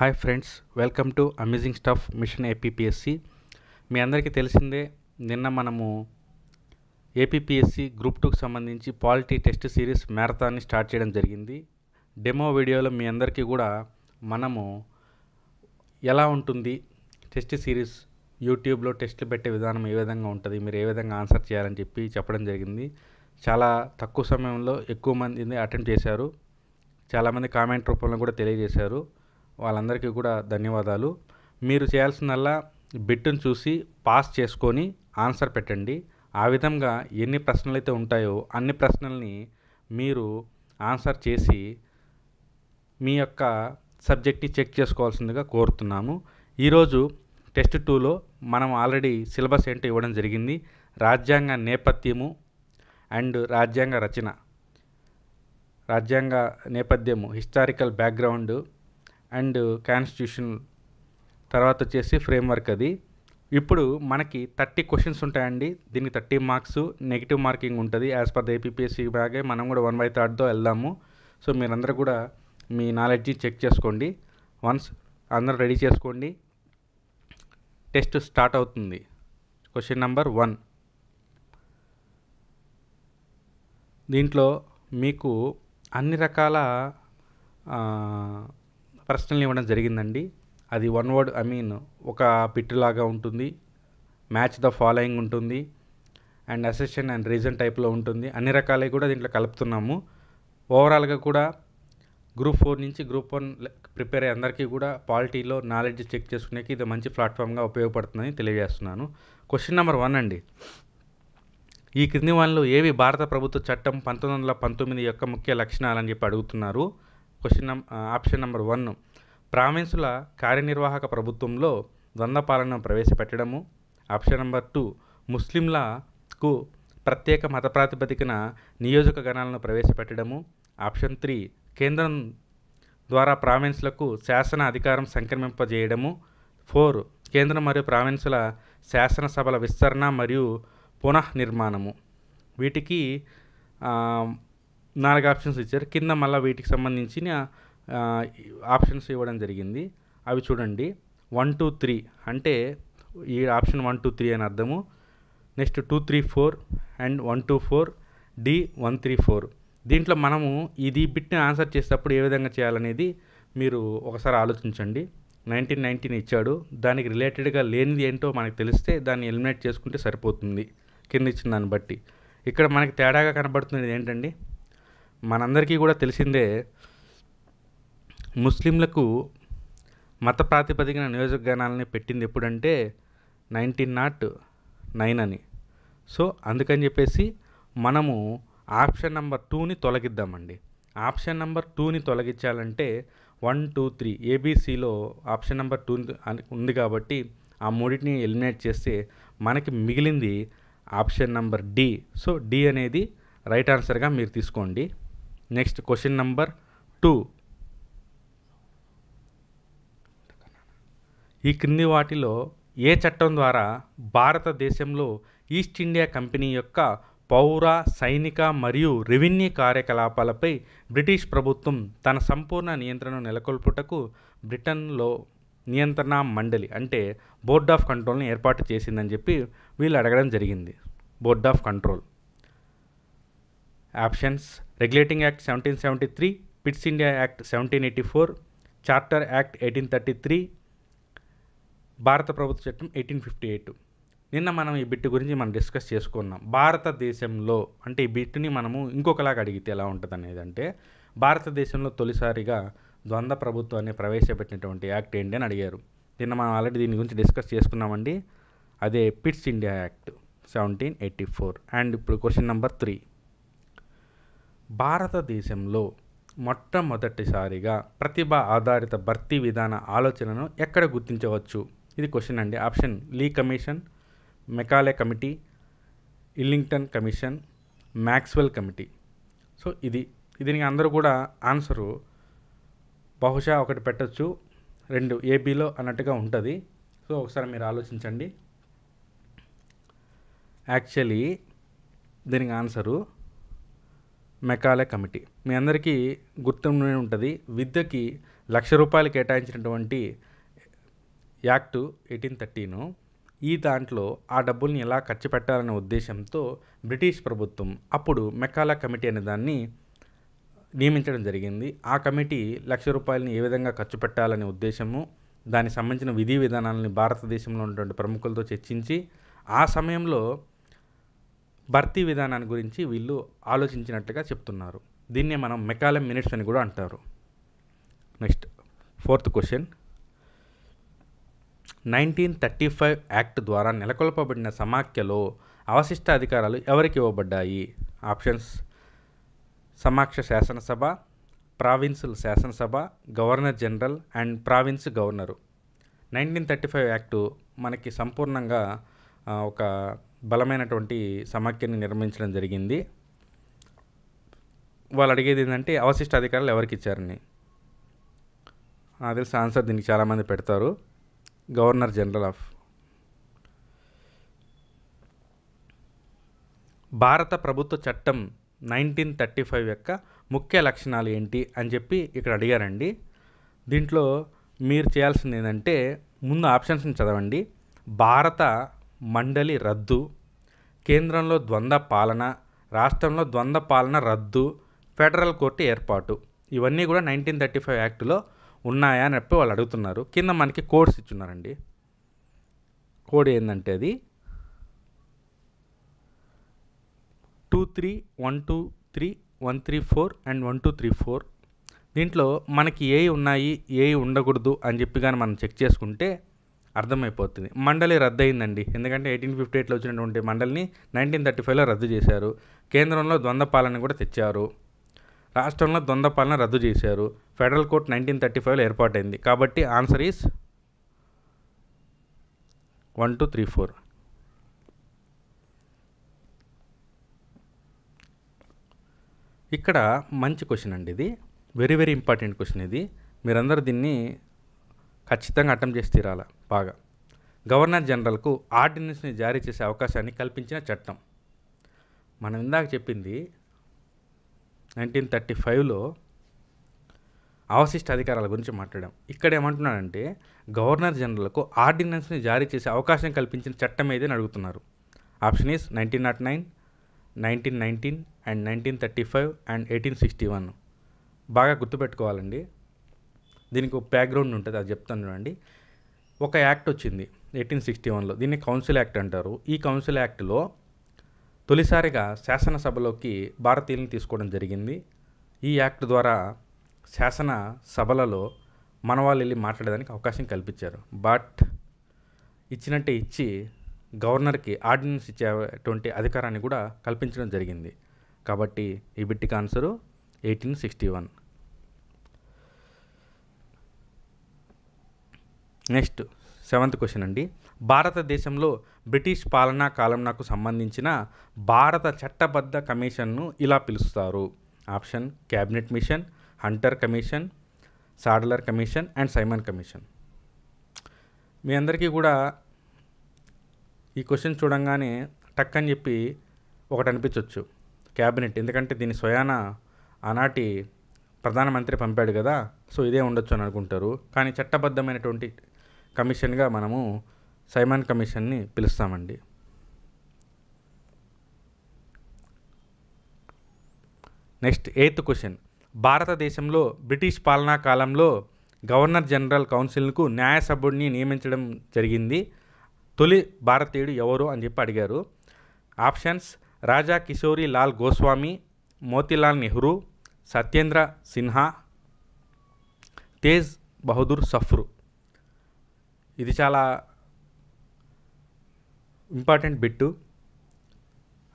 hi friends welcome to amazing stuff mission APPSC మీ అందరికీ తెలిసిందే నిన్న మనము ఏపీపీఎస్సి గ్రూప్ టూకి సంబంధించి పాలిటీ టెస్ట్ సిరీస్ మ్యారథాన్ని స్టార్ట్ చేయడం జరిగింది డెమో వీడియోలో మీ అందరికీ కూడా మనము ఎలా ఉంటుంది టెస్ట్ సిరీస్ యూట్యూబ్లో టెస్ట్లు పెట్టే విధానం ఏ విధంగా ఉంటుంది మీరు ఏ విధంగా ఆన్సర్ చేయాలని చెప్పి చెప్పడం జరిగింది చాలా తక్కువ సమయంలో ఎక్కువ మంది అటెంప్ట్ చేశారు చాలామంది కామెంట్ రూపంలో కూడా తెలియజేశారు వాళ్ళందరికీ కూడా ధన్యవాదాలు మీరు చేయాల్సినల్లా బిట్టును చూసి పాస్ చేసుకొని ఆన్సర్ పెట్టండి ఆ విధంగా ఎన్ని ప్రశ్నలు అయితే ఉంటాయో అన్ని ప్రశ్నల్ని మీరు ఆన్సర్ చేసి మీ యొక్క సబ్జెక్ట్ని చెక్ చేసుకోవాల్సిందిగా కోరుతున్నాము ఈరోజు టెస్ట్ టూలో మనం ఆల్రెడీ సిలబస్ ఏంటో ఇవ్వడం జరిగింది రాజ్యాంగ నేపథ్యము అండ్ రాజ్యాంగ రచన రాజ్యాంగ నేపథ్యము హిస్టారికల్ బ్యాక్గ్రౌండ్ అండ్ కాన్స్టిట్యూషన్ తర్వాత వచ్చేసి ఫ్రేమ్వర్క్ అది ఇప్పుడు మనకి థర్టీ క్వశ్చన్స్ ఉంటాయండి దీనికి థర్టీ మార్క్స్ నెగిటివ్ మార్కింగ్ ఉంటుంది యాజ్ పర్ ద ఏపీఎస్సీ బ్యాగే మనం కూడా వన్ బై థర్డ్తో వెళ్దాము సో మీరందరూ కూడా మీ నాలెడ్జ్ని చెక్ చేసుకోండి వన్స్ అందరూ రెడీ చేసుకోండి టెస్ట్ స్టార్ట్ అవుతుంది క్వశ్చన్ నెంబర్ వన్ దీంట్లో మీకు అన్ని రకాల ప్రశ్నలు ఇవ్వడం జరిగిందండి అది వన్ వర్డ్ ఐ మీన్ ఒక పిట్టులాగా ఉంటుంది మ్యాచ్ ద ఫాలోయింగ్ ఉంటుంది అండ్ అసెషన్ అండ్ రీజన్ టైప్లో ఉంటుంది అన్ని రకాలవి కూడా దీంట్లో కలుపుతున్నాము ఓవరాల్గా కూడా గ్రూప్ ఫోర్ నుంచి గ్రూప్ వన్ ప్రిపేర్ అయ్యే అందరికీ కూడా పాలిటీలో నాలెడ్జ్ చెక్ చేసుకునేకి ఇది మంచి ప్లాట్ఫామ్గా ఉపయోగపడుతుందని తెలియజేస్తున్నాను క్వశ్చన్ నెంబర్ వన్ అండి ఈ క్రింది వన్లో ఏవి భారత ప్రభుత్వ చట్టం పంతొమ్మిది వందల పంతొమ్మిది యొక్క ముఖ్య లక్షణాలని చెప్పి అడుగుతున్నారు క్వశ్చన్ ఆప్షన్ నెంబర్ వన్ ప్రావిన్సుల కార్యనిర్వాహక ప్రభుత్వంలో ద్వంద్వ ప్రవేశపెట్టడము ఆప్షన్ నెంబర్ టూ ముస్లింలకు ప్రత్యేక మత ప్రాతిపదికన నియోజక గణాలను ప్రవేశపెట్టడము ఆప్షన్ త్రీ కేంద్రం ద్వారా ప్రావిన్స్లకు శాసన అధికారం సంక్రమింపజేయడము ఫోర్ కేంద్రం మరియు ప్రావిన్సుల శాసనసభల విస్తరణ మరియు పునఃనిర్మాణము వీటికి నాలుగు ఆప్షన్స్ ఇచ్చారు కింద మళ్ళీ వీటికి సంబంధించిన ఆప్షన్స్ ఇవ్వడం జరిగింది అవి చూడండి వన్ టూ త్రీ అంటే ఈ ఆప్షన్ వన్ టూ త్రీ అని అర్థము next two three four and one two four D one three four దీంట్లో మనము ఇది బిట్ని ఆన్సర్ చేసేటప్పుడు ఏ విధంగా చేయాలనేది మీరు ఒకసారి ఆలోచించండి నైన్టీన్ నైన్టీన్ ఇచ్చాడు దానికి రిలేటెడ్గా లేనిది ఏంటో మనకు తెలిస్తే దాన్ని ఎలిమినేట్ చేసుకుంటే సరిపోతుంది కింద ఇచ్చిన దాన్ని బట్టి ఇక్కడ మనకి తేడాగా కనబడుతున్నది ఏంటండి మనందరికీ కూడా తెలిసిందే ముస్లింలకు మత ప్రాతిపదికన నియోజకగణాలని పెట్టింది ఎప్పుడంటే నైన్టీన్ నాట్ నైన్ అని సో అందుకని చెప్పేసి మనము ఆప్షన్ నెంబర్ టూని తొలగిద్దామండి ఆప్షన్ నెంబర్ టూని తొలగించాలంటే వన్ టూ త్రీ ఏబీసీలో ఆప్షన్ నెంబర్ టూ ఉంది కాబట్టి ఆ మూడింటిని ఎలిమినేట్ చేస్తే మనకి మిగిలింది option number D so D అనేది రైట్ ఆన్సర్గా మీరు తీసుకోండి నెక్స్ట్ క్వశ్చన్ నంబర్ టూ ఈ క్రింది వాటిలో ఏ చట్టం ద్వారా భారతదేశంలో ఈస్ట్ ఇండియా కంపెనీ యొక్క పౌర సైనిక మరియు రెవెన్యూ కార్యకలాపాలపై బ్రిటిష్ ప్రభుత్వం తన సంపూర్ణ నియంత్రణ నెలకొల్పుటకు బ్రిటన్లో నియంత్రణ మండలి అంటే బోర్డ్ ఆఫ్ కంట్రోల్ని ఏర్పాటు చేసిందని చెప్పి వీళ్ళు అడగడం జరిగింది board of control options regulating act seventeen seventy three Pitt's India act seventeen eighty four charter act eighteen thirty three భారత ప్రభుత్వ చట్టం ఎయిటీన్ ఫిఫ్టీ ఎయిట్ నిన్న మనం ఈ బిట్ గురించి మనం డిస్కస్ చేసుకున్నాం భారతదేశంలో అంటే ఈ బిట్ని మనము ఇంకొకలాగా అడిగితే ఎలా ఉంటుంది అనేది అంటే భారతదేశంలో తొలిసారిగా ద్వంద్వ ప్రభుత్వాన్ని ప్రవేశపెట్టినటువంటి యాక్ట్ ఏంటి అని అడిగారు నిన్న మనం ఆల్రెడీ దీని గురించి డిస్కస్ చేసుకున్నామండి అదే Pitt's India act seventeen eighty four and ఇప్పుడు క్వశ్చన్ నెంబర్ త్రీ భారతదేశంలో మొట్టమొదటిసారిగా ప్రతిభ ఆధారిత భర్తీ విధాన ఆలోచనను ఎక్కడ గుర్తించవచ్చు ఇది క్వశ్చన్ అండి option Lee commission Macaulay committee Islington commission Maxwell committee so ఇది దీనికి అందరూ కూడా ఆన్సరు బహుశా ఒకటి పెట్టచ్చు రెండు ఏబీలో అన్నట్టుగా ఉంటుంది సో ఒకసారి మీరు ఆలోచించండి యాక్చువల్లీ దీనికి ఆన్సరు మెకాలే కమిటీ మీ అందరికీ గుర్తుండే ఉంటుంది విద్యకి లక్ష రూపాయలు కేటాయించినటువంటి యాక్టు ఎయిటీన్ థర్టీను ఈ దాంట్లో ఆ డబ్బుల్ని ఎలా ఖర్చు పెట్టాలనే ఉద్దేశంతో బ్రిటిష్ ప్రభుత్వం అప్పుడు మెకాలా కమిటీ అనే దాన్ని నియమించడం జరిగింది ఆ కమిటీ లక్ష రూపాయలని ఏ విధంగా ఖర్చు పెట్టాలనే ఉద్దేశము దానికి సంబంధించిన విధి విధానాలని భారతదేశంలో ఉన్నటువంటి ప్రముఖులతో చర్చించి ఆ సమయంలో భర్తీ విధానాన్ని గురించి వీళ్ళు ఆలోచించినట్టుగా చెప్తున్నారు దీన్నే మనం మెకాలం మినిట్స్ అని కూడా అంటారు next fourth question nineteen thirty five act ద్వారా నెలకొల్పబడిన సమాఖ్యలో అవశిష్ట అధికారాలు ఎవరికి ఇవ్వబడ్డాయి ఆప్షన్స్ సమాక్ష శాసనసభ ప్రావిన్సుల్ శాసనసభ governor general and province governor nineteen thirty five act మనకి సంపూర్ణంగా ఒక బలమైనటువంటి సమాఖ్యని నిర్మించడం జరిగింది వాళ్ళు అడిగేది ఏంటంటే అవశిష్ట అధికారాలు ఎవరికి ఇచ్చారని నాకు తెలిసి ఆన్సర్ దీనికి చాలామంది పెడతారు గవర్నర్ జనరల్ ఆఫ్ భారత ప్రభుత్వ చట్టం నైన్టీన్ థర్టీ ఫైవ్ యొక్క ముఖ్య లక్షణాలు ఏంటి అని చెప్పి ఇక్కడ అడిగారండి దీంట్లో మీరు చేయాల్సింది ఏంటంటే ముందు ఆప్షన్స్ని చదవండి భారత మండలి రద్దు కేంద్రంలో ద్వంద్వ పాలన రాష్ట్రంలో ద్వంద్వ పాలన రద్దు ఫెడరల్ కోర్టు ఏర్పాటు ఇవన్నీ కూడా నైన్టీన్ థర్టీ ఫైవ్ యాక్టులో ఉన్నాయా అని చెప్పి వాళ్ళు అడుగుతున్నారు కింద మనకి కోడ్స్ ఇచ్చున్నారండి కోడ్ ఏంటంటే అది two three one two three one three four and one two three four దీంట్లో మనకి ఏవి ఉన్నాయి ఏవి ఉండకూడదు అని చెప్పి కానీ మనం చెక్ చేసుకుంటే అర్థమైపోతుంది మండలి రద్దయిందండి ఎందుకంటే ఎయిటీన్ ఫిఫ్టీ ఎయిట్లో వచ్చినటువంటి మండలిని నైన్టీన్ థర్టీ ఫైవ్లో రద్దు చేశారు కేంద్రంలో ద్వంద్వ పాలన కూడా తెచ్చారు రాష్ట్రంలో ద్వంద్వ పాలన రద్దు చేశారు ఫెడరల్ కోర్ట్ నైన్టీన్ థర్టీ ఫైవ్లో ఏర్పాటైంది కాబట్టి answer is one two three four ఇక్కడ మంచి క్వశ్చన్ అండి ఇది వెరీ వెరీ ఇంపార్టెంట్ క్వశ్చన్ ఇది మీరందరూ దీన్ని ఖచ్చితంగా అటెంప్ట్ చేసి తీరాల బాగా గవర్నర్ జనరల్కు ఆర్డినెన్స్ని జారీ చేసే అవకాశాన్ని కల్పించిన చట్టం మనం ఇందాక చెప్పింది నైన్టీన్ థర్టీ ఫైవ్లో అవశిష్ట అధికారాల గురించి మాట్లాడాం ఇక్కడ ఏమంటున్నాడంటే గవర్నర్ జనరల్కు ఆర్డినెన్స్ని జారీ చేసే అవకాశం కల్పించిన చట్టం ఏదని అడుగుతున్నారు option is nineteen not nine nineteen nineteen and nineteen thirty five and eighteen sixty one బాగా గుర్తుపెట్టుకోవాలండి దీనికి ఒక బ్యాక్గ్రౌండ్ ఉంటుంది అది చెప్తాను చూడండి ఒక యాక్ట్ వచ్చింది ఎయిటీన్ సిక్స్టీ వన్లో దీన్ని కౌన్సిల్ యాక్ట్ అంటారు ఈ కౌన్సిల్ యాక్ట్లో తొలిసారిగా శాసనసభలోకి భారతీయులను తీసుకోవడం జరిగింది ఈ యాక్ట్ ద్వారా శాసన సభలలో మన వాళ్ళు వెళ్ళి మాట్లాడడానికి అవకాశం కల్పించారు బట్ ఇచ్చినట్టే ఇచ్చి గవర్నర్కి ఆర్డినెన్స్ ఇచ్చేటువంటి అధికారాన్ని కూడా కల్పించడం జరిగింది కాబట్టి ఈ బిట్టికి answer eighteen sixty one next seventh question అండి భారతదేశంలో బ్రిటిష్ పాలనా కాలం నాకు సంబంధించిన భారత చట్టబద్ధ కమిషన్ను ఇలా పిలుస్తారు option cabinet mission Hunter commission Sadler commission and Simon commission మీ అందరికీ కూడా ఈ క్వశ్చన్ చూడంగానే టక్ అని చెప్పి ఒకటి అనిపించవచ్చు క్యాబినెట్ ఎందుకంటే దీని స్వయాన ఆనాటి ప్రధానమంత్రి పంపాడు కదా సో ఇదే ఉండొచ్చు అని అనుకుంటారు కానీ చట్టబద్ధమైనటువంటి కమిషన్గా మనము సైమాన్ కమిషన్ని పిలుస్తామండి నెక్స్ట్ ఎయిత్ క్వశ్చన్ భారతదేశంలో బ్రిటిష్ పాలనా కాలంలో గవర్నర్ జనరల్ కౌన్సిల్కు న్యాయ సభ్యుడిని నియమించడం జరిగింది తొలి భారతీయుడు ఎవరు అని చెప్పి అడిగారు ఆప్షన్స్ రాజా కిషోరి లాల్ గోస్వామి మోతిలాల్ నెహ్రూ సత్యేంద్ర సిన్హా తేజ్ బహదూర్ సఫ్రు ఇది చాలా ఇంపార్టెంట్ బిట్టు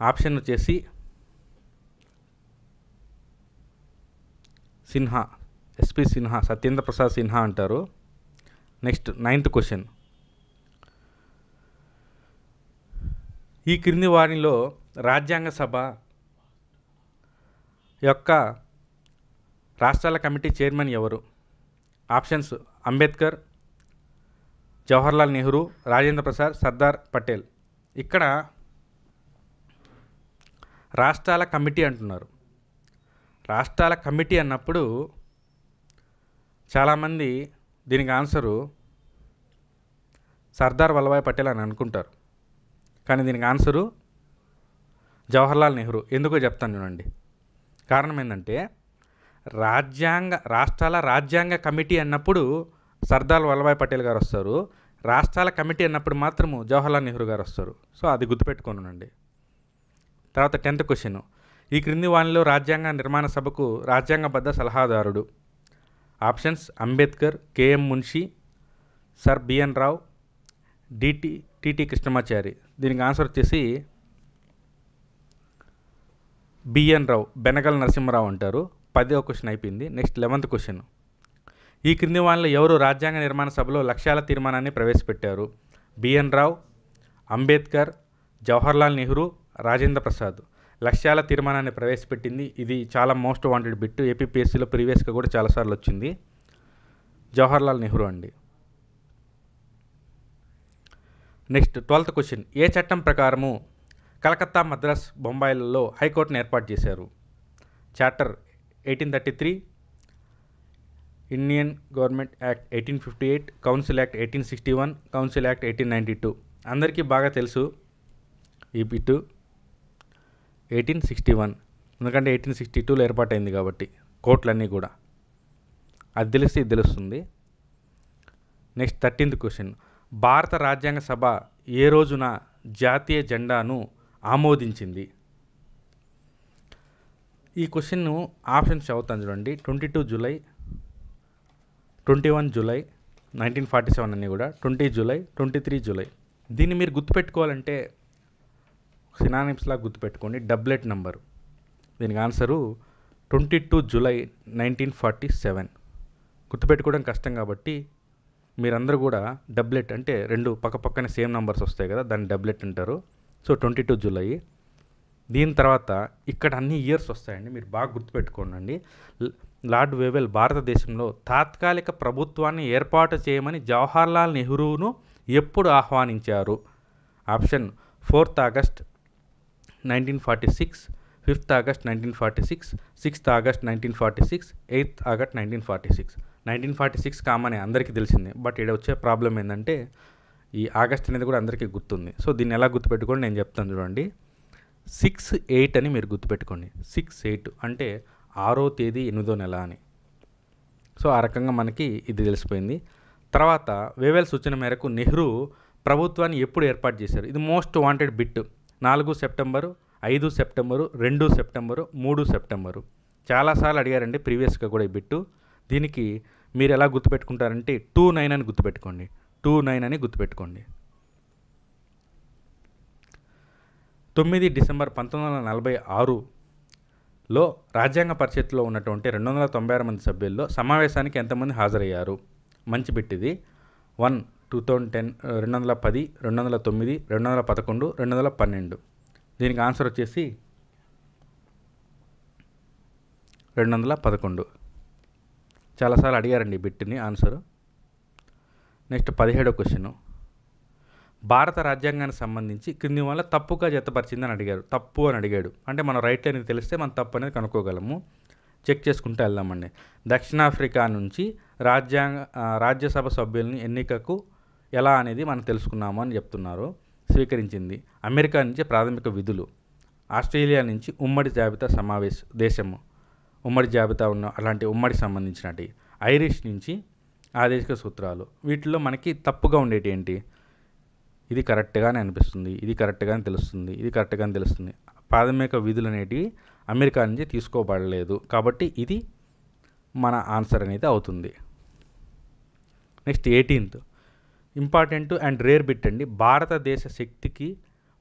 ఆప్షన్ వచ్చేసి సిన్హా ఎస్పి సిన్హా సత్యేంద్ర ప్రసాద్ సిన్హా అంటారు నెక్స్ట్ నైన్త్ క్వశ్చన్ ఈ క్రింది వారిలో రాజ్యాంగ సభ యొక్క రాష్ట్రాల కమిటీ చైర్మన్ ఎవరు ఆప్షన్స్ అంబేద్కర్ జవహర్లాల్ నెహ్రూ రాజేంద్ర ప్రసాద్ సర్దార్ పటేల్ ఇక్కడ రాష్ట్రాల కమిటీ అంటున్నారు రాష్ట్రాల కమిటీ అన్నప్పుడు చాలామంది దీనికి ఆన్సరు సర్దార్ వల్లభాయ్ పటేల్ అని అనుకుంటారు కానీ దీనికి ఆన్సరు జవహర్లాల్ నెహ్రూ ఎందుకో చెప్తాను చూడండి కారణం ఏంటంటే రాజ్యాంగ రాష్ట్రాల రాజ్యాంగ కమిటీ అన్నప్పుడు సర్దార్ వల్లభాయ్ పటేల్ గారు వస్తారు రాష్ట్రాల కమిటీ అన్నప్పుడు మాత్రము జవహర్లాల్ నెహ్రూ గారు వస్తారు సో అది అండి తర్వాత టెన్త్ క్వశ్చన్ ఈ క్రింది వాణిలో రాజ్యాంగ నిర్మాణ సభకు రాజ్యాంగబద్ధ సలహాదారుడు options Ambedkar KM Munshi sir BN Rao DT TT Krishnamachari దీనికి ఆన్సర్ వచ్చేసి బిఎన్ రావు బెనగల్ నరసింహరావు అంటారు పదో క్వశ్చన్ అయిపోయింది నెక్స్ట్ లెవెంత్ క్వశ్చన్ ఈ క్రింది వాళ్ళు ఎవరు రాజ్యాంగ నిర్మాణ సభలో లక్ష్యాల తీర్మానాన్ని ప్రవేశపెట్టారు బిఎన్ రావు అంబేద్కర్ జవహర్లాల్ నెహ్రూ రాజేంద్ర ప్రసాద్ లక్ష్యాల తీర్మానాన్ని ప్రవేశపెట్టింది ఇది చాలా మోస్ట్ వాంటెడ్ బిట్ ఏపీపీఎస్సీలో ప్రీవియస్గా కూడా చాలాసార్లు వచ్చింది జవహర్లాల్ నెహ్రూ అండి నెక్స్ట్ ట్వెల్త్ క్వశ్చన్ ఏ చట్టం ప్రకారము కలకత్తా మద్రాస్ బొంబాయిలలో హైకోర్టును ఏర్పాటు చేశారు charter eighteen thirty three Indian government act eighteen fifty eight council act eighteen sixty one council act eighteen ninety two అందరికీ బాగా తెలుసు ఈపీ టూ ఎయిటీన్ సిక్స్టీ వన్ ఎందుకంటే ఎయిటీన్ సిక్స్టీ టూలో ఏర్పాటైంది కాబట్టి కోర్టులన్నీ కూడా అది తెలిసి ఇది తెలుస్తుంది నెక్స్ట్ థర్టీన్త్ క్వశ్చన్ భారత రాజ్యాంగ సభ ఏ రోజున జాతీయ జెండాను ఆమోదించింది ఈ క్వశ్చన్ను ఆప్షన్స్ చదువుతాను చూడండి twenty two July twenty one July nineteen forty seven అన్నీ కూడా twenty July twenty three July దీన్ని మీరు గుర్తుపెట్టుకోవాలంటే సినానిమ్స్లా గుర్తుపెట్టుకోండి డబ్లెట్ నంబరు దీనికి answer twenty two July nineteen forty seven గుర్తుపెట్టుకోవడం కష్టం కాబట్టి మీరందరూ కూడా డబ్లెట్ అంటే రెండు పక్క పక్కనే సేమ్ నెంబర్స్ వస్తాయి కదా దాన్ని డబ్లెట్ అంటారు సో ట్వంటీ టూ జూలై దీని తర్వాత ఇక్కడ అన్ని ఇయర్స్ వస్తాయండి మీరు బాగా గుర్తుపెట్టుకోండి లార్డ్ వేవెల్ భారతదేశంలో తాత్కాలిక ప్రభుత్వాన్ని ఏర్పాటు చేయమని జవహర్లాల్ నెహ్రూను ఎప్పుడు ఆహ్వానించారు option fourth August nineteen forty six fifth August nineteen forty six sixth August nineteen forty six eighth August nineteen forty six nineteen forty six కామనే అందరికీ తెలిసింది బట్ ఇక్కడ వచ్చే ప్రాబ్లం ఏంటంటే ఈ ఆగస్ట్ అనేది కూడా అందరికీ గుర్తుంది సో దీన్ని ఎలా గుర్తుపెట్టుకోండి నేను చెప్తాను చూడండి సిక్స్ ఎయిట్ అని మీరు గుర్తుపెట్టుకోండి సిక్స్ ఎయిట్ అంటే ఆరో తేదీ ఎనిమిదో నెల అని సో ఆ రకంగా మనకి ఇది తెలిసిపోయింది తర్వాత వేవెల్ సూచన మేరకు నెహ్రూ ప్రభుత్వాన్ని ఎప్పుడు ఏర్పాటు చేశారు ఇది మోస్ట్ వాంటెడ్ బిట్ నాలుగు సెప్టెంబరు ఐదు సెప్టెంబరు రెండు సెప్టెంబరు మూడు సెప్టెంబరు చాలాసార్లు అడిగారండి ప్రీవియస్గా కూడా ఈ బిట్టు దీనికి మీరు ఎలా గుర్తుపెట్టుకుంటారంటే టూ నైన్ అని గుర్తుపెట్టుకోండి టూ నైన్ అని గుర్తుపెట్టుకోండి తొమ్మిది డిసెంబర్ పంతొమ్మిది వందల నలభై ఆరు లో రాజ్యాంగ పరిషత్తులో ఉన్నటువంటి రెండు వందల తొంభై ఆరు మంది సభ్యుల్లో సమావేశానికి ఎంతమంది హాజరయ్యారు మంచి బిట్టిది వన్ టూ థౌజండ్ టెన్ రెండు వందల పది రెండు వందల తొమ్మిది రెండు వందల పదకొండు రెండు వందల పన్నెండు దీనికి ఆన్సర్ వచ్చేసి రెండు వందల పదకొండు చాలాసార్లు అడిగారండి బిట్టిని ఆన్సర్ నెక్స్ట్ పదిహేడో క్వశ్చను భారత రాజ్యాంగానికి సంబంధించి క్రింది వల్ల తప్పుగా జతపరిచిందని అడిగారు తప్పు అని అడిగాడు అంటే మనం రైట్ అనేది తెలిస్తే మనం తప్పు అనేది కనుక్కోగలము చెక్ చేసుకుంటూ వెళ్దామండి దక్షిణాఫ్రికా నుంచి రాజ్యాంగ రాజ్యసభ సభ్యుల్ని ఎన్నికకు ఎలా అనేది మనం తెలుసుకున్నాము అని చెప్తున్నారు స్వీకరించింది అమెరికా నుంచి ప్రాథమిక విధులు ఆస్ట్రేలియా నుంచి ఉమ్మడి జాబితా సమావేశ దేశము ఉమ్మడి జాబితా ఉన్న అలాంటి ఉమ్మడి సంబంధించినటి ఐరిష్ నుంచి ఆదేశిక సూత్రాలు వీటిలో మనకి తప్పుగా ఉండేటి ఏంటి ఇది కరెక్ట్గానే అనిపిస్తుంది ఇది కరెక్ట్గానే తెలుస్తుంది ఇది కరెక్ట్గానే తెలుస్తుంది ప్రాథమిక విధులు అనేటివి అమెరికా నుంచి తీసుకోబడలేదు కాబట్టి ఇది మన ఆన్సర్ అనేది అవుతుంది next eighteenth important and rare bit అండి భారతదేశ శక్తికి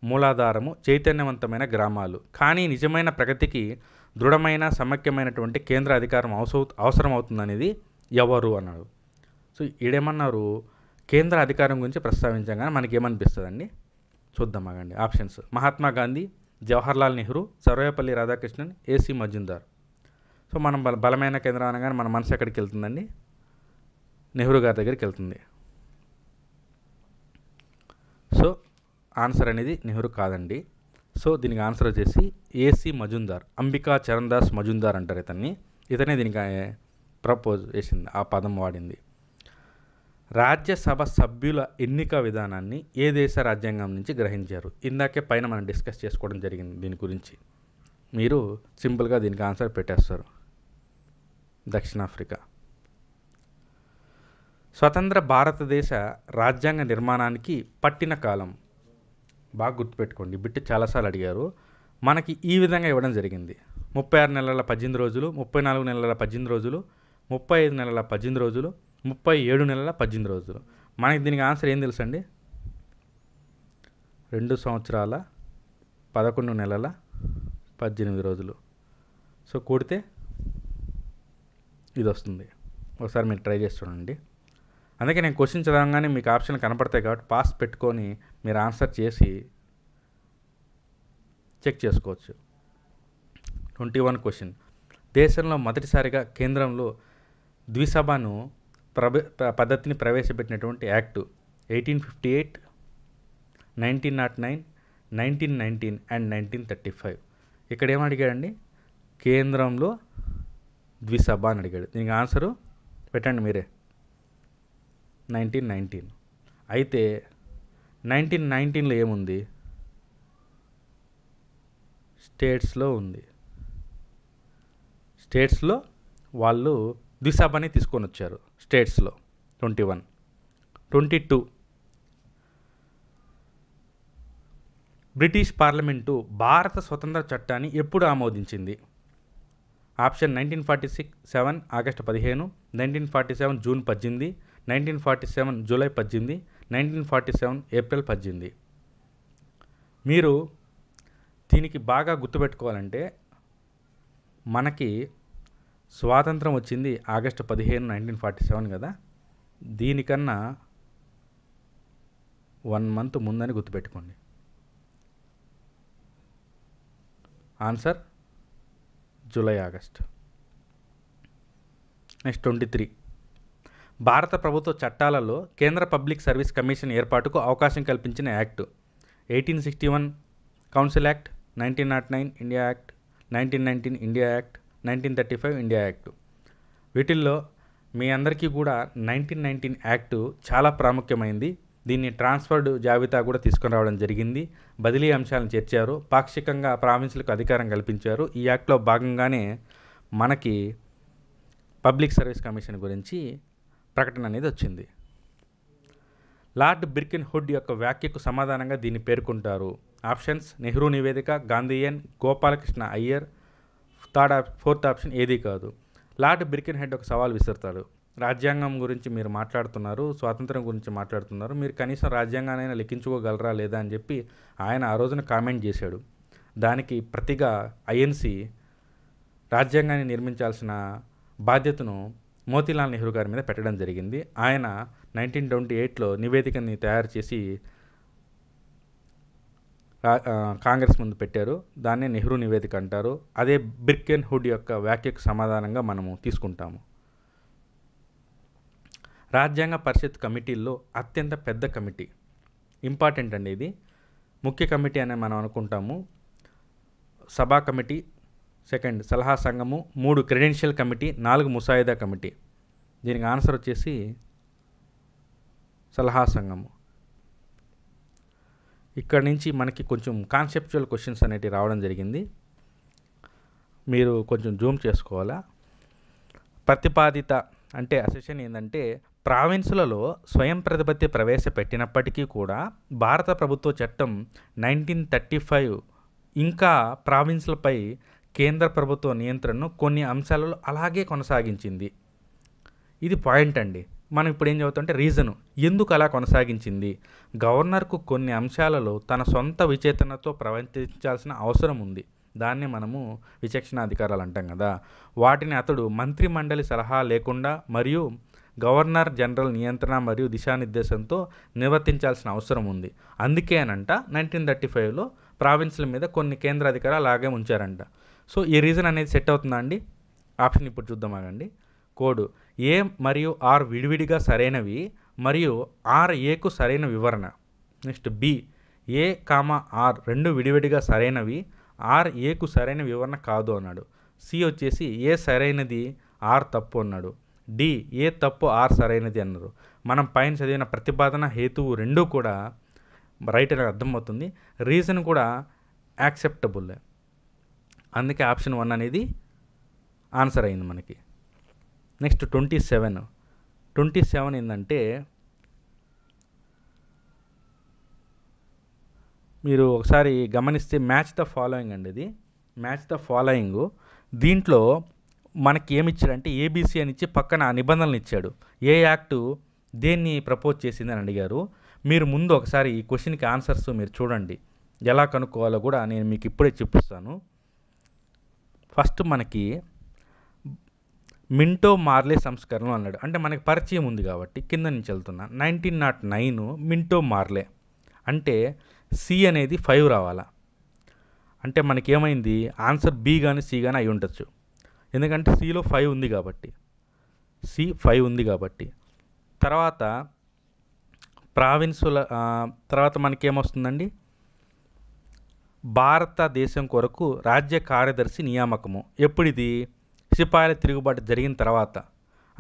మూలాధారము చైతన్యవంతమైన గ్రామాలు కానీ నిజమైన ప్రగతికి దృఢమైన సమక్యమైనటువంటి కేంద్ర అధికారం అవసరం అవసరం అవుతుందనేది ఎవరు అన్నాడు సో ఈడేమన్నారు కేంద్ర అధికారం గురించి ప్రస్తావించగానే మనకి ఏమనిపిస్తుందండి చూద్దాం ఆగండి options Mahatma Gandhi Jawaharlal Nehru Sarvepalli Radhakrishnan AC Majumdar so మనం బల బలమైన కేంద్రం అనగానే మన మనసు ఎక్కడికి వెళ్తుందండి నెహ్రూ గారి దగ్గరికి వెళ్తుంది సో ఆన్సర్ అనేది నెహ్రూ కాదండి సో దీనికి ఆన్సర్ వచ్చేసి ఏసీ మజుందార్ అంబికా చరణ్ దాస్ మజుందార్ అంటారు ఇతన్ని ఇతనే దీనికి ప్రపోజ్ చేసింది ఆ పదం వాడింది రాజ్యసభ సభ్యుల ఎన్నిక విధానాన్ని ఏ దేశ రాజ్యాంగం నుంచి గ్రహించారు ఇందాకే పైన మనం డిస్కస్ చేసుకోవడం జరిగింది దీని గురించి మీరు సింపుల్గా దీనికి ఆన్సర్ పెట్టేస్తారు దక్షిణాఫ్రికా స్వతంత్ర భారతదేశ రాజ్యాంగ నిర్మాణానికి పట్టిన కాలం బాగా గుర్తుపెట్టుకోండి బిట్టి చాలాసార్లు అడిగారు మనకి ఈ విధంగా ఇవ్వడం జరిగింది ముప్పై ఆరు నెలల పద్దెనిమిది రోజులు ముప్పై నాలుగు నెలల పద్దెనిమిది రోజులు ముప్పై ఐదు నెలల పద్దెనిమిది రోజులు ముప్పై ఏడు నెలల పద్దెనిమిది రోజులు మనకి దీనికి ఆన్సర్ ఏం తెలుసండి రెండు సంవత్సరాల పదకొండు నెలల పద్దెనిమిది రోజులు సో కూడితే ఇది వస్తుంది ఒకసారి మీరు ట్రై చేసి చూడండి అందుకే నేను క్వశ్చన్ చదవగానే మీకు ఆప్షన్ కనపడతాయి కాబట్టి పాస్ పెట్టుకొని మీరు ఆన్సర్ చేసి చెక్ చేసుకోవచ్చు ట్వంటీ వన్ క్వశ్చన్ దేశంలో మొదటిసారిగా కేంద్రంలో ద్విసభను ప్రబ పద్ధతిని ప్రవేశపెట్టినటువంటి act eighteen fifty eight nineteen not nine nineteen nineteen and nineteen thirty five ఇక్కడ ఏం అడిగాడండి కేంద్రంలో ద్విసభ అని అడిగాడు దీనికి ఆన్సరు పెట్టండి మీరే నైన్టీన్ నైన్టీన్ అయితే నైన్టీన్ నైన్టీన్లో ఏముంది స్టేట్స్లో ఉంది స్టేట్స్లో వాళ్ళు ద్విసభని తీసుకొని వచ్చారు స్టేట్స్లో twenty one twenty two British parliament భారత స్వతంత్ర చట్టాన్ని ఎప్పుడు ఆమోదించింది option nineteen forty six seven August పదిహేను నైన్టీన్ ఫార్టీ సెవెన్ జూన్ పద్దెనిమిది నైన్టీన్ ఫార్టీ సెవెన్ జూలై పద్దెనిమిది నైన్టీన్ ఫార్టీ సెవెన్ ఏప్రిల్ పద్దెనిమిది మీరు దీనికి బాగా గుర్తుపెట్టుకోవాలంటే మనకి స్వాతంత్రం వచ్చింది ఆగస్టు పదిహేను నైన్టీన్ ఫార్టీ సెవెన్ కదా దీనికన్నా వన్ మంత్ ముందని గుర్తుపెట్టుకోండి answer July August next twenty three భారత ప్రభుత్వ చట్టాలలో కేంద్ర పబ్లిక్ సర్వీస్ కమిషన్ ఏర్పాటుకు అవకాశం కల్పించిన act eighteen sixty one council act nineteen not nine India act nineteen nineteen India act nineteen thirty five India act వీటిల్లో మీ అందరికీ కూడా నైన్టీన్ నైన్టీన్ యాక్టు చాలా ప్రాముఖ్యమైంది దీన్ని ట్రాన్స్ఫర్డ్ జాబితా కూడా తీసుకుని రావడం జరిగింది బదిలీ అంశాలను చేర్చారు పాక్షికంగా ప్రావిన్స్లకు అధికారం కల్పించారు ఈ యాక్ట్లో భాగంగానే మనకి పబ్లిక్ సర్వీస్ కమిషన్ గురించి ప్రకటన అనేది వచ్చింది లార్డ్ బిర్కిన్ హుడ్ యొక్క వ్యాఖ్యకు సమాధానంగా దీన్ని పేర్కొంటారు ఆప్షన్స్ నెహ్రూ నివేదిక గాంధీయన్ గోపాలకృష్ణ అయ్యర్ థర్డ్ ఆప్ ఫోర్త్ ఆప్షన్ ఏదీ కాదు లార్డ్ బిర్కిన్ హెడ్ ఒక సవాల్ విసురుతాడు రాజ్యాంగం గురించి మీరు మాట్లాడుతున్నారు స్వాతంత్రం గురించి మాట్లాడుతున్నారు మీరు కనీసం రాజ్యాంగానైనా లిఖించుకోగలరా లేదా అని చెప్పి ఆయన ఆ రోజున కామెంట్ చేశాడు దానికి ప్రతిగా ఐఎన్సి రాజ్యాంగాన్ని నిర్మించాల్సిన బాధ్యతను మోతీలాల్ నెహ్రూ గారి మీద పెట్టడం జరిగింది ఆయన నైన్టీన్ ట్వంటీ ఎయిట్లో నివేదికని తయారు చేసి కాంగ్రెస్ ముందు పెట్టారు దాన్నే నెహ్రూ నివేదిక అంటారు అదే అండ్ హుడ్ యొక్క వ్యాఖ్యకు సమాధానంగా మనము తీసుకుంటాము రాజ్యాంగ పరిషత్ కమిటీల్లో అత్యంత పెద్ద కమిటీ ఇంపార్టెంట్ అండి ఇది ముఖ్య కమిటీ అనే మనం అనుకుంటాము సభా కమిటీ సెకండ్ సలహా సంఘము మూడు క్రెడెన్షియల్ కమిటీ నాలుగు ముసాయిదా కమిటీ దీనికి ఆన్సర్ వచ్చేసి సలహా సంఘము ఇక్కడ నుంచి మనకి కొంచెం కాన్సెప్చువల్ క్వశ్చన్స్ అనేటివి రావడం జరిగింది మీరు కొంచెం జూమ్ చేసుకోవాలా ప్రతిపాదిత అంటే అసెషన్ ఏంటంటే ప్రావిన్సులలో స్వయం ప్రతిపత్తి ప్రవేశపెట్టినప్పటికీ కూడా భారత ప్రభుత్వ చట్టం నైన్టీన్ థర్టీ ఫైవ్ ఇంకా ప్రావిన్స్లపై కేంద్ర ప్రభుత్వ నియంత్రణను కొన్ని అంశాలలో అలాగే కొనసాగించింది ఇది పాయింట్ అండి మనం ఇప్పుడు ఏం చదువుతుంటే రీజను ఎందుకు అలా కొనసాగించింది గవర్నర్కు కొన్ని అంశాలలో తన సొంత విచేతనతో ప్రవర్తించాల్సిన అవసరం ఉంది దాన్ని మనము విచక్షణాధికారాలు అంటాం కదా వాటిని అతడు మంత్రిమండలి సలహా లేకుండా మరియు గవర్నర్ జనరల్ నియంత్రణ మరియు దిశానిర్దేశంతో నిర్వర్తించాల్సిన అవసరం ఉంది అందుకే అనంట నైన్టీన్ థర్టీ ఫైవ్లో ప్రావిన్స్ల మీద కొన్ని కేంద్ర అధికారాలు అలాగే ఉంచారంట సో ఈ రీజన్ అనేది సెట్ అవుతుందా అండి ఆప్షన్ ఇప్పుడు చూద్దామాగండి కోడ్ ఏ మరియు ఆర్ విడివిడిగా సరైనవి మరియు ఆర్ ఏకు సరైన వివరణ నెక్స్ట్ బి ఏ కామ ఆర్ రెండు విడివిడిగా సరైనవి ఆర్ ఏకు సరైన వివరణ కాదు అన్నాడు సి వచ్చేసి ఏ సరైనది ఆర్ తప్పు అన్నాడు డి ఏ తప్పు ఆర్ సరైనది అన్నారు మనం పైన చదివిన ప్రతిపాదన హేతువు రెండూ కూడా రైట్ అని అర్థమవుతుంది రీజన్ కూడా యాక్సెప్టబుల్ అందుకే ఆప్షన్ వన్ అనేది ఆన్సర్ అయింది మనకి next twenty seven twenty seven ఏంటంటే మీరు ఒకసారి గమనిస్తే మ్యాచ్ ద ఫాలోయింగ్ అండి ఇది మ్యాచ్ ద ఫాలోయింగ్ దీంట్లో మనకి ఏమి ఇచ్చాడంటే ఏబీసీ అని ఇచ్చి పక్కన నిబంధనలు ఇచ్చాడు ఏ యాక్టు దేన్ని ప్రపోజ్ చేసిందని అడిగారు మీరు ముందు ఒకసారి ఈ క్వశ్చన్కి ఆన్సర్స్ మీరు చూడండి ఎలా కనుక్కోవాలో కూడా నేను మీకు ఇప్పుడే చూపిస్తాను ఫస్ట్ మనకి మింటో మార్లే సంస్కరణలు అన్నాడు అంటే మనకి పరిచయం ఉంది కాబట్టి కింద నుంచి వెళ్తున్నా nineteen not nine Minto Morley అంటే సి అనేది ఫైవ్ రావాలా అంటే మనకి ఏమైంది ఆన్సర్ బి కానీ సి కానీ అయి ఉండొచ్చు ఎందుకంటే సిలో ఫైవ్ ఉంది కాబట్టి సి ఫైవ్ ఉంది కాబట్టి తర్వాత ప్రావిన్సుల తర్వాత మనకేమొస్తుందండి భారతదేశం కొరకు రాజ్య కార్యదర్శి నియామకము ఎప్పుడిది సిపాయిల తిరుగుబాటు జరిగిన తర్వాత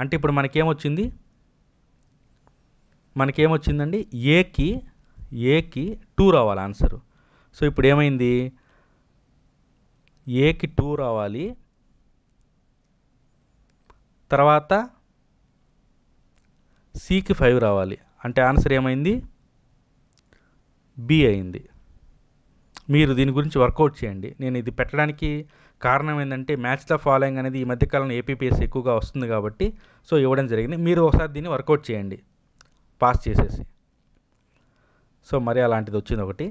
అంటే ఇప్పుడు మనకేమొచ్చింది మనకేమొచ్చిందండి ఏకి ఏకి టూ రావాలి ఆన్సరు సో ఇప్పుడు ఏమైంది ఏకి టూ రావాలి తర్వాత సికి ఫైవ్ రావాలి అంటే ఆన్సర్ ఏమైంది బి అయింది మీరు దీని గురించి వర్కౌట్ చేయండి నేను ఇది పెట్టడానికి కారణం ఏంటంటే మ్యాచ్ ఫాలోయింగ్ అనేది ఈ మధ్యకాలంలో ఏపీపీఎస్ ఎక్కువగా వస్తుంది కాబట్టి సో ఇవ్వడం జరిగింది మీరు ఒకసారి దీన్ని వర్కౌట్ చేయండి పాస్ చేసేసి సో మరి అలాంటిది వచ్చింది ఒకటి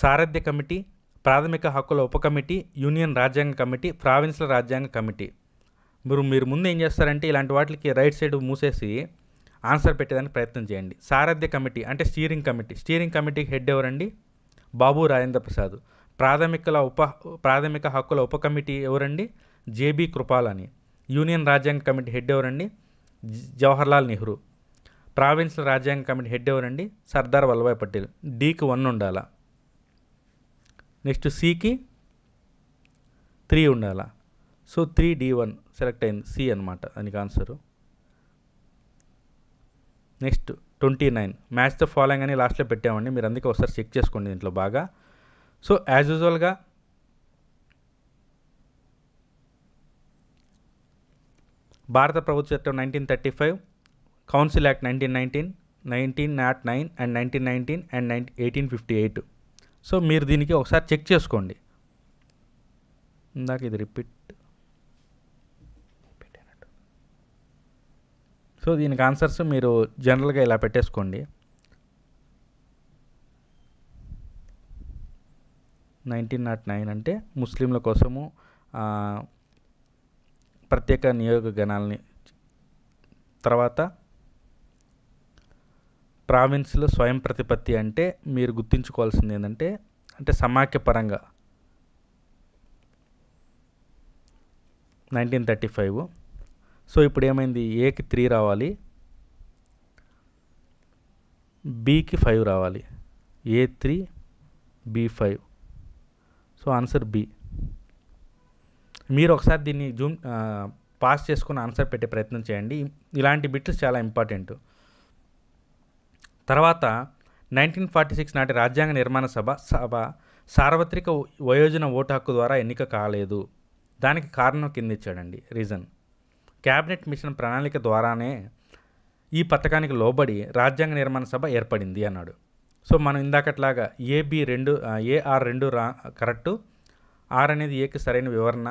సారథ్య కమిటీ ప్రాథమిక హక్కుల ఉప కమిటీ యూనియన్ రాజ్యాంగ కమిటీ ప్రావిన్స్ల రాజ్యాంగ కమిటీ మీరు మీరు ముందు ఏం చేస్తారంటే ఇలాంటి వాటికి రైట్ సైడ్ మూసేసి ఆన్సర్ పెట్టేదానికి ప్రయత్నం చేయండి సారథ్య కమిటీ అంటే స్టీరింగ్ కమిటీ స్టీరింగ్ కమిటీకి హెడ్ ఎవరండి బాబు రాజేంద్ర ప్రసాద్ ప్రాథమికల ఉప ప్రాథమిక హక్కుల ఉప కమిటీ ఎవరండి జేబీ కృపాలని యూనియన్ రాజ్యాంగ కమిటీ హెడ్ ఎవరండి జవహర్లాల్ నెహ్రూ ప్రావిన్షియల్ రాజ్యాంగ కమిటీ హెడ్ ఎవరండి సర్దార్ వల్లభాయ్ పటేల్ డీకి వన్ ఉండాలా నెక్స్ట్ సికి త్రీ ఉండాలా so three D one select అయింది సి అనమాట దానికి answer next twenty nine match the following అని లాస్ట్లో పెట్టామండి మీరు అందుకే ఒకసారి చెక్ చేసుకోండి దీంట్లో బాగా సో యాజ్ యూజువల్గా భారత ప్రభుత్వ చట్టం nineteen thirty five council act nineteen nineteen nineteen not nine and nineteen nineteen and nine eighteen fifty eight so మీరు దీనికి ఒకసారి చెక్ చేసుకోండి ఇందాక ఇది రిపీట్ సో దీనికి ఆన్సర్స్ మీరు జనరల్గా ఇలా పెట్టేసుకోండి నైన్టీన్ నాట్ నైన్ అంటే ముస్లింల కోసము ప్రత్యేక నియోగ గణాలని తర్వాత ప్రావిన్స్లో స్వయం ప్రతిపత్తి అంటే మీరు గుర్తుంచుకోవాల్సింది ఏంటంటే అంటే సమాఖ్యపరంగా నైన్టీన్ థర్టీ ఫైవ్ సో ఇప్పుడు ఏమైంది ఏకి త్రీ రావాలి బీకి ఫైవ్ రావాలి A three B five so answer B మీరు ఒకసారి దీన్ని జూమ్ పాస్ చేసుకుని ఆన్సర్ పెట్టే ప్రయత్నం చేయండి ఇలాంటి బిట్స్ చాలా ఇంపార్టెంట్ తర్వాత నైన్టీన్ ఫార్టీ సిక్స్ నాటి రాజ్యాంగ నిర్మాణ సభ సభ సార్వత్రిక వయోజన ఓటు హక్కు ద్వారా ఎన్నిక కాలేదు దానికి కారణం కింద ఇచ్చాడండి రీజన్ క్యాబినెట్ మిషన్ ప్రణాళిక ద్వారానే ఈ పథకానికి లోబడి రాజ్యాంగ నిర్మాణ సభ ఏర్పడింది అన్నాడు సో మనం ఇందాకట్లాగా ఏబి రెండు ఏఆర్ రెండు రా కరెక్టు ఆర్ అనేది ఏకి సరైన వివరణ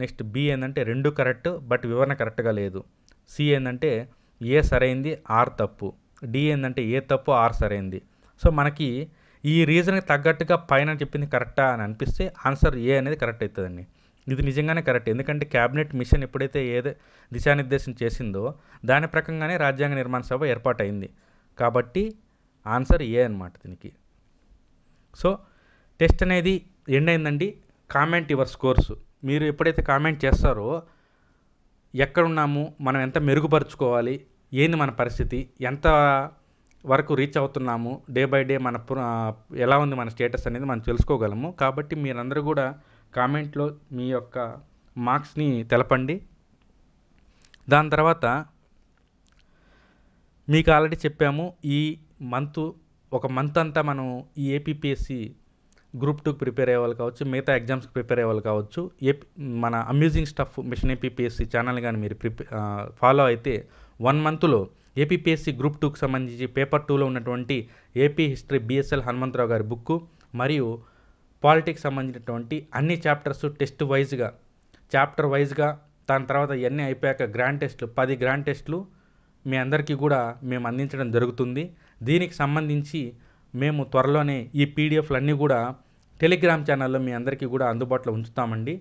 నెక్స్ట్ బి ఏంటంటే రెండు కరెక్ట్ బట్ వివరణ కరెక్ట్గా లేదు సి ఏంటంటే ఏ సరైంది ఆర్ తప్పు డి ఏంటంటే ఏ తప్పు ఆర్ సరైంది సో మనకి ఈ రీజన్కి తగ్గట్టుగా పైన చెప్పింది కరెక్టా అని అనిపిస్తే ఆన్సర్ ఏ అనేది కరెక్ట్ అవుతుందండి ఇది నిజంగానే కరెక్ట్ ఎందుకంటే క్యాబినెట్ మిషన్ ఎప్పుడైతే ఏది దిశానిర్దేశం చేసిందో దాని ప్రకంగానే రాజ్యాంగ నిర్మాణ సభ ఏర్పాటైంది కాబట్టి ఆన్సర్ ఏ అనమాట దీనికి సో టెస్ట్ అనేది ఎండ్ అయిందండి కామెంట్ యువర్ స్కోర్స్ మీరు ఎప్పుడైతే కామెంట్ చేస్తారో ఎక్కడున్నాము మనం ఎంత మెరుగుపరుచుకోవాలి ఏంది మన పరిస్థితి ఎంత వరకు రీచ్ అవుతున్నాము డే బై డే మన ఎలా ఉంది మన స్టేటస్ అనేది మనం తెలుసుకోగలము కాబట్టి మీరందరూ కూడా కామెంట్లో మీ యొక్క మార్క్స్ని తెలపండి దాని తర్వాత మీకు ఆల్రెడీ చెప్పాము ఈ మంత్ ఒక మంత్ అంతా మనం ఈ ఏపీపీఎస్సి గ్రూప్ టూకి ప్రిపేర్ అయ్యే వాళ్ళు కావచ్చు మిగతా ఎగ్జామ్స్కి ప్రిపేర్ అయ్యే వాళ్ళు కావచ్చు ఏ మన amusing stuff mission APPSC channel కానీ మీరు ప్రిపే ఫాలో అయితే వన్ మంత్లో ఏపీపీఎస్సి గ్రూప్ టూకి సంబంధించి పేపర్ టూలో ఉన్నటువంటి ఏపీ హిస్టరీ బిఎస్ఎల్ హనుమంతరావు గారి బుక్ మరియు పాలిటిక్స్ సంబంధించినటువంటి అన్ని చాప్టర్స్ టెస్ట్ వైజ్గా చాప్టర్ వైజ్గా దాని తర్వాత ఇవన్నీ అయిపోయాక గ్రాండ్ టెస్ట్లు పది గ్రాండ్ టెస్ట్లు మీ అందరికీ కూడా మేము అందించడం జరుగుతుంది దీనికి సంబంధించి మేము త్వరలోనే ఈ పీడిఎఫ్లన్నీ కూడా టెలిగ్రామ్ ఛానల్లో మీ అందరికీ కూడా అందుబాటులో ఉంచుతామండి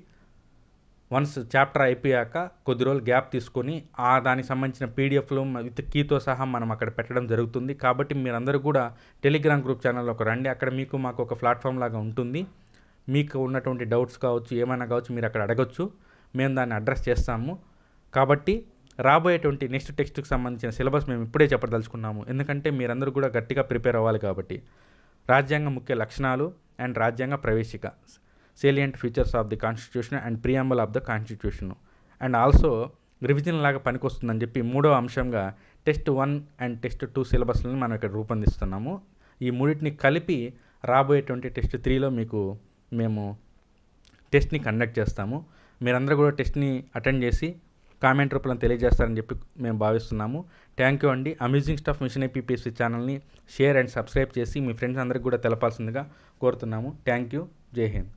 వన్స్ చాప్టర్ అయిపోయాక కొద్ది రోజులు గ్యాప్ తీసుకొని ఆ దానికి సంబంధించిన పీడిఎఫ్లు విత్ కీతో సహా మనం అక్కడ పెట్టడం జరుగుతుంది కాబట్టి మీరందరూ కూడా టెలిగ్రామ్ గ్రూప్ ఒక రండి అక్కడ మీకు మాకు ఒక ప్లాట్ఫామ్ లాగా ఉంటుంది మీకు ఉన్నటువంటి డౌట్స్ కావచ్చు ఏమైనా కావచ్చు మీరు అక్కడ అడగచ్చు మేము దాన్ని అడ్రస్ చేస్తాము కాబట్టి రాబోయేటువంటి నెక్స్ట్ టెక్స్ట్కి సంబంధించిన సిలబస్ మేము ఇప్పుడే చెప్పదలుచుకున్నాము ఎందుకంటే మీరందరూ కూడా గట్టిగా ప్రిపేర్ అవ్వాలి కాబట్టి రాజ్యాంగ ముఖ్య లక్షణాలు అండ్ రాజ్యాంగ ప్రవేశిక salient features of the constitution and preamble of the constitution and also revision లాగా పనికొస్తుందని చెప్పి మూడో అంశంగా test one and test two సిలబస్లను మనం ఇక్కడ రూపొందిస్తున్నాము ఈ మూడింటిని కలిపి రాబోయేటువంటి టెస్ట్ త్రీలో మీకు మేము టెస్ట్ని కండక్ట్ చేస్తాము మీరందరూ కూడా టెస్ట్ని అటెండ్ చేసి కామెంట్ రూపంలో తెలియజేస్తారని చెప్పి మేము భావిస్తున్నాము థ్యాంక్ యూ అండి అమ్యూజింగ్ స్టాఫ్ మిషన్ ఏపీపీఎస్సీ ఛానల్ని షేర్ అండ్ సబ్స్క్రైబ్ చేసి మీ ఫ్రెండ్స్ అందరికీ కూడా తెలపాల్సిందిగా కోరుతున్నాము థ్యాంక్ యూ జై హింద్